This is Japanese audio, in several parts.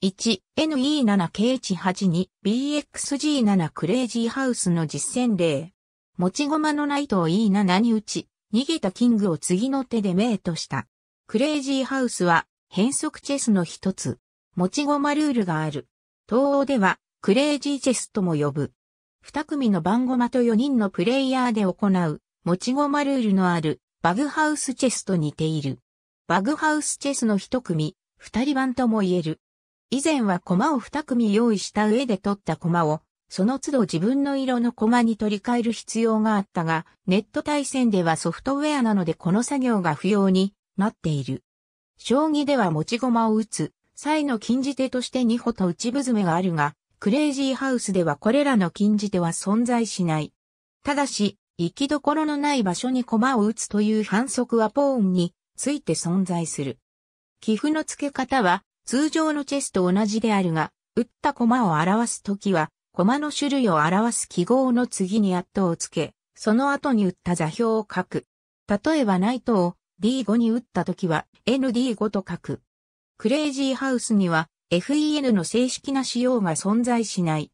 1 n e 7 k 1 8 2 b x g 7クレイジーハウスの実践例。持ち駒のナイトを E7 に打ち、逃げたキングを次の手でメイトした。クレイジーハウスは変則チェスの一つ。持ち駒ルールがある。東欧ではクレイジーチェスとも呼ぶ。二組の番駒と四人のプレイヤーで行う持ち駒ルールのあるバグハウスチェスと似ている。バグハウスチェスの一組、二人番とも言える。以前は駒を二組用意した上で取った駒を、その都度自分の色の駒に取り替える必要があったが、ネット対戦ではソフトウェアなのでこの作業が不要になっている。将棋では持ち駒を打つ、際の禁じ手として二歩と打ち詰めがあるが、クレイジーハウスではこれらの禁じ手は存在しない。ただし、行きどころのない場所に駒を打つという反則はポーンについて存在する。寄付の付け方は、通常のチェスと同じであるが、打った駒を表すときは、駒の種類を表す記号の次にアットをつけ、その後に打った座標を書く。例えばナイトを D5 に打ったときは ND5 と書く。クレイジーハウスには FEN の正式な仕様が存在しない。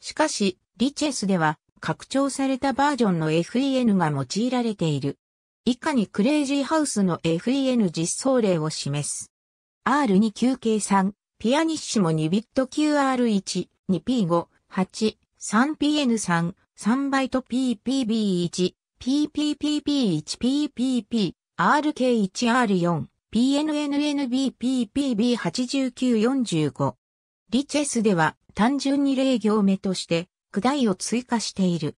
しかし、リチェスでは拡張されたバージョンの FEN が用いられている。以下にクレイジーハウスの FEN 実装例を示す。R2 級計3、ピアニッシモ2ビット QR1、2P5、8、3PN3、3バイト PPB1、PPPP1PPP、RK1R4、PNNNBPPB8945。リチェスでは単純に0行目として、句題を追加している。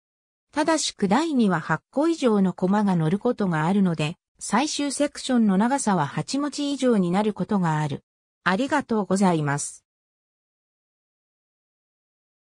ただし句題には8個以上のコマが乗ることがあるので、最終セクションの長さは8文字以上になることがある。ありがとうございます。